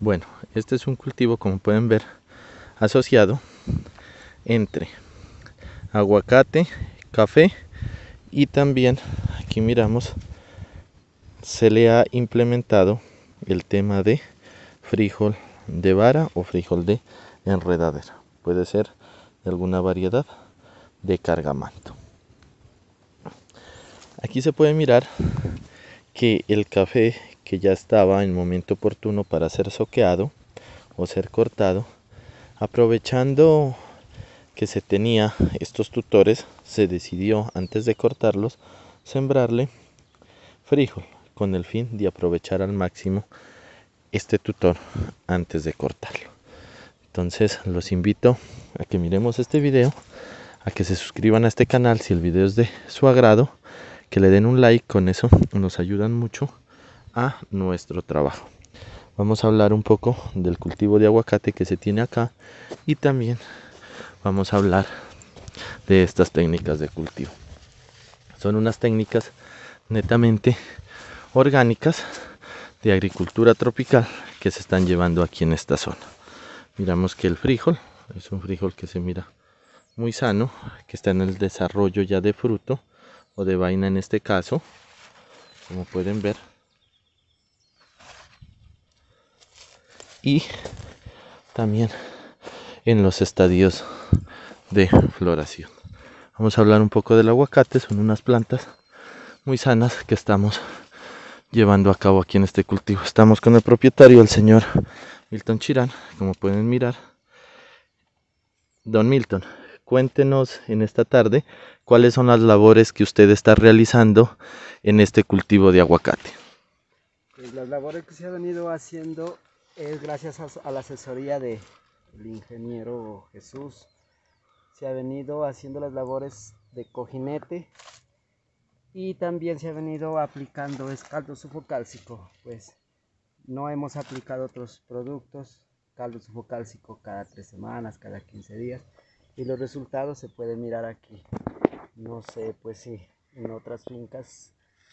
Bueno, este es un cultivo, como pueden ver, asociado entre aguacate, café y también aquí miramos se le ha implementado el tema de frijol de vara o frijol de enredadera. Puede ser de alguna variedad de cargamanto. Aquí se puede mirar que el café que ya estaba en momento oportuno para ser soqueado o ser cortado, aprovechando que se tenía estos tutores, se decidió antes de cortarlos sembrarle frijol con el fin de aprovechar al máximo este tutor antes de cortarlo. Entonces los invito a que miremos este video, a que se suscriban a este canal si el video es de su agrado, que le den un like, con eso nos ayudan mucho nuestro trabajo. Vamos a hablar un poco del cultivo de aguacate que se tiene acá y también vamos a hablar de estas técnicas de cultivo. Son unas técnicas netamente orgánicas de agricultura tropical que se están llevando aquí en esta zona. Miramos que el frijol es un frijol que se mira muy sano, que está en el desarrollo ya de fruto o de vaina en este caso. Como pueden ver, y también en los estadios de floración. Vamos a hablar un poco del aguacate, son unas plantas muy sanas que estamos llevando a cabo aquí en este cultivo. Estamos con el propietario, el señor Milton Chirán, como pueden mirar. Don Milton, cuéntenos en esta tarde cuáles son las labores que usted está realizando en este cultivo de aguacate. Pues las labores que se han venido haciendo es gracias a, la asesoría del ingeniero Jesús. Se ha venido haciendo las labores de cojinete y también se ha venido aplicando escaldo sufo sufocálcico, pues no hemos aplicado otros productos, caldo cálcico cada tres semanas, cada 15 días y los resultados se pueden mirar aquí. No sé, pues si en otras fincas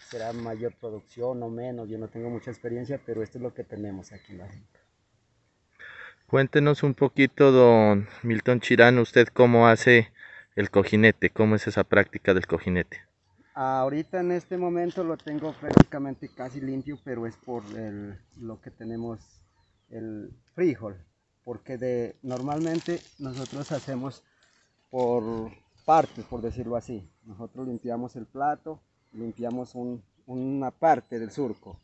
será mayor producción o menos, yo no tengo mucha experiencia, pero esto es lo que tenemos aquí en la Cuéntenos un poquito, don Milton Chirán, usted cómo hace el cojinete, cómo es esa práctica del cojinete. Ahorita en este momento lo tengo prácticamente casi limpio, pero es por el, lo que tenemos el frijol, porque de, normalmente nosotros hacemos por partes, por decirlo así. Nosotros limpiamos el plato, limpiamos una parte del surco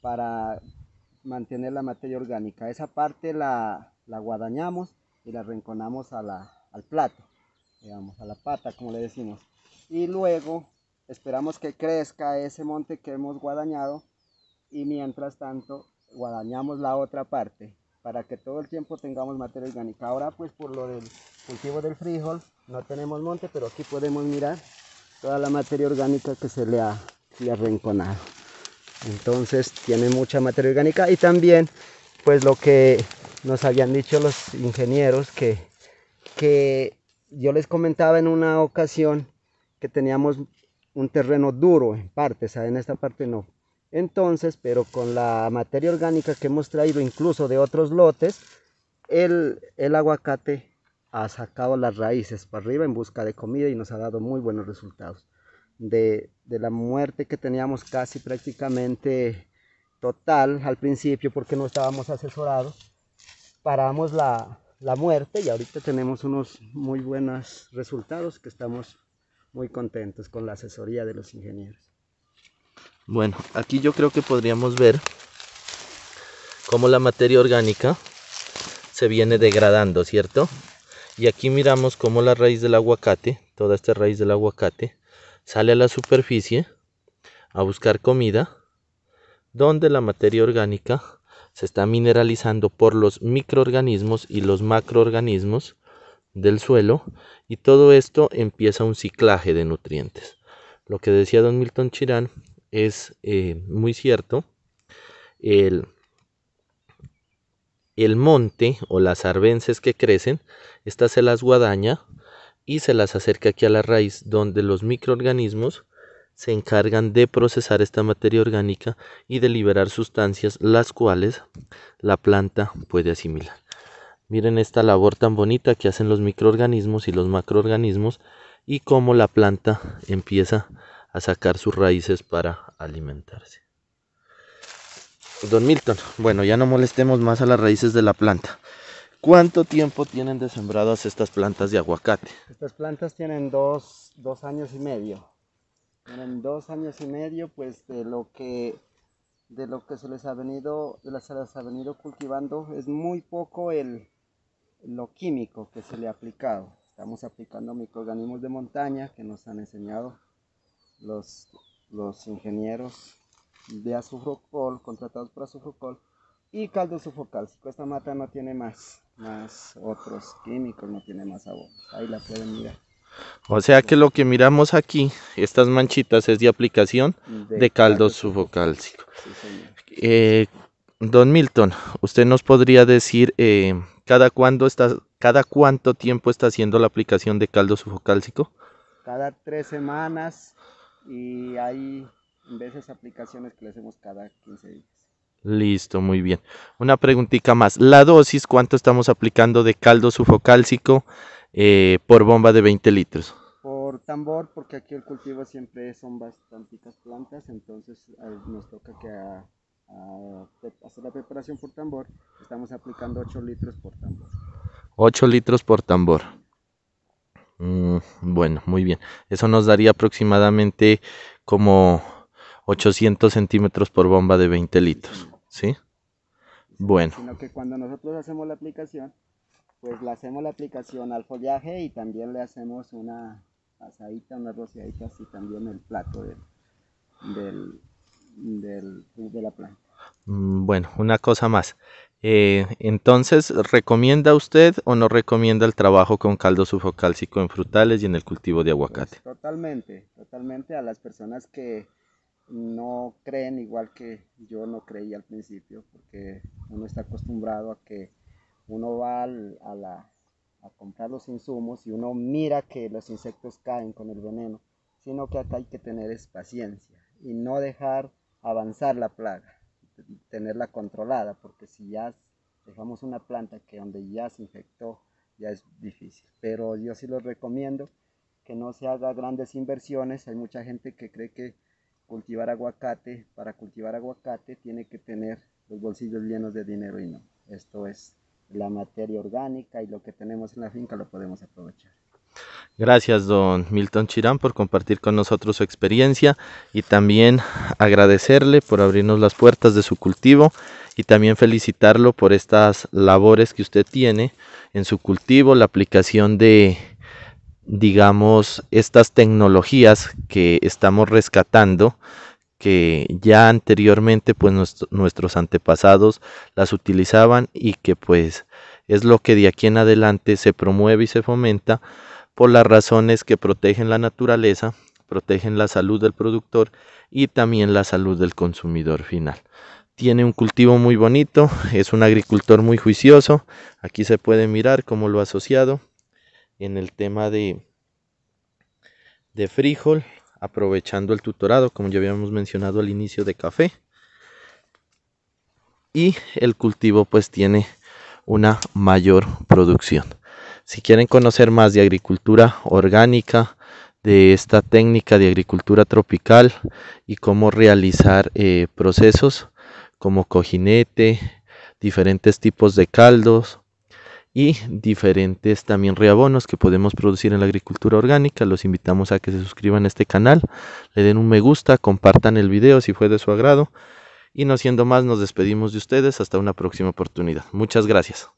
para mantener la materia orgánica. Esa parte la, guadañamos y la renconamos al plato, digamos, a la pata, como le decimos. Y luego esperamos que crezca ese monte que hemos guadañado y mientras tanto guadañamos la otra parte para que todo el tiempo tengamos materia orgánica. Ahora pues por lo del cultivo del frijol no tenemos monte, pero aquí podemos mirar toda la materia orgánica que se le ha, le ha entonces tiene mucha materia orgánica y también pues lo que nos habían dicho los ingenieros que, yo les comentaba en una ocasión que teníamos un terreno duro en partes, ah, en esta parte no. Entonces, pero con la materia orgánica que hemos traído incluso de otros lotes, el, el aguacate ha sacado las raíces para arriba en busca de comida y nos ha dado muy buenos resultados de, la muerte que teníamos casi prácticamente total al principio porque no estábamos asesorados. Paramos la, la muerte y ahorita tenemos unos muy buenos resultados que estamos muy contentos con la asesoría de los ingenieros. Bueno, aquí yo creo que podríamos ver cómo la materia orgánica se viene degradando, ¿cierto? Y aquí miramos cómo la raíz del aguacate, toda esta raíz del aguacate, sale a la superficie a buscar comida, donde la materia orgánica se está mineralizando por los microorganismos y los macroorganismos del suelo y todo esto empieza un ciclaje de nutrientes. Lo que decía don Milton Chirán es eh, muy cierto. El, el monte o las arbences que crecen, estas se las guadaña y se las acerca aquí a la raíz donde los microorganismos se encargan de procesar esta materia orgánica y de liberar sustancias las cuales la planta puede asimilar. Miren esta labor tan bonita que hacen los microorganismos y los macroorganismos y cómo la planta empieza a sacar sus raíces para alimentarse. Don Milton, bueno, ya no molestemos más a las raíces de la planta. ¿Cuánto tiempo tienen de sembradas estas plantas de aguacate? Estas plantas tienen dos, años y medio. Tienen dos años y medio, pues de lo que de lo que se les ha venido, de las se ha venido cultivando, es muy poco el lo químico que se le ha aplicado. Estamos aplicando microorganismos de montaña que nos han enseñado los, los ingenieros de azufrocol, contratados por azufrocol, y caldo sufocálcico. Esta mata no tiene más más otros químicos, no tiene más sabor. Ahí la pueden mirar. O sea que lo que miramos aquí, estas manchitas, es de aplicación de, caldo sufocálcico. Eh, don Milton, usted nos podría decir eh, cada cada cuánto tiempo está haciendo la aplicación de caldo sufocálcico. Cada tres semanas y hay veces aplicaciones que le hacemos cada 15 días. Listo, muy bien. Una preguntita más. La dosis, ¿cuánto estamos aplicando de caldo sufocálcico eh, por bomba de 20 litros? Por tambor, porque aquí el cultivo siempre son bastantitas plantas, entonces eh, nos toca que hacer la preparación por tambor, estamos aplicando 8 litros por tambor. 8 litros por tambor. Mm, bueno, muy bien. Eso nos daría aproximadamente como 800 centímetros por bomba de 20 litros. ¿sí? Bueno. Sino que cuando nosotros hacemos la aplicación, pues le hacemos la aplicación al follaje y también le hacemos una asadita, una rociadita así también el plato del, del, de la planta. Mm, bueno, una cosa más. Eh, entonces, ¿recomienda usted o no recomienda el trabajo con caldo sufocálcico en frutales y en el cultivo de pues aguacate? totalmente, totalmente a las personas que, no creen igual que yo no creía al principio, porque uno está acostumbrado a que uno va a, a comprar los insumos y uno mira que los insectos caen con el veneno, sino que acá hay que tener es paciencia y no dejar avanzar la plaga, tenerla controlada, porque si ya dejamos una planta que donde ya se infectó, ya es difícil. Pero yo sí los recomiendo que no se haga grandes inversiones. Hay mucha gente que cree que cultivar aguacate, para cultivar aguacate tiene que tener los bolsillos llenos de dinero y no. Esto es la materia orgánica y lo que tenemos en la finca lo podemos aprovechar. Gracias, don Milton Chirán, por compartir con nosotros su experiencia y también agradecerle por abrirnos las puertas de su cultivo y también felicitarlo por estas labores que usted tiene en su cultivo, la aplicación de digamos, estas tecnologías que estamos rescatando, que ya anteriormente pues nuestros antepasados las utilizaban y que pues es lo que de aquí en adelante se promueve y se fomenta por las razones que protegen la naturaleza, protegen la salud del productor y también la salud del consumidor final. Tiene un cultivo muy bonito, es un agricultor muy juicioso, aquí se puede mirar cómo lo ha asociado, en el tema de, de frijol, aprovechando el tutorado, como ya habíamos mencionado al inicio de café. Y el cultivo pues tiene una mayor producción. Si quieren conocer más de agricultura orgánica, de esta técnica de agricultura tropical y cómo realizar eh, procesos como cojinete, diferentes tipos de caldos, y diferentes también reabonos que podemos producir en la agricultura orgánica. Los invitamos a que se suscriban a este canal, le den un me gusta, compartan el video si fue de su agrado. Y no siendo más, nos despedimos de ustedes hasta una próxima oportunidad. Muchas gracias.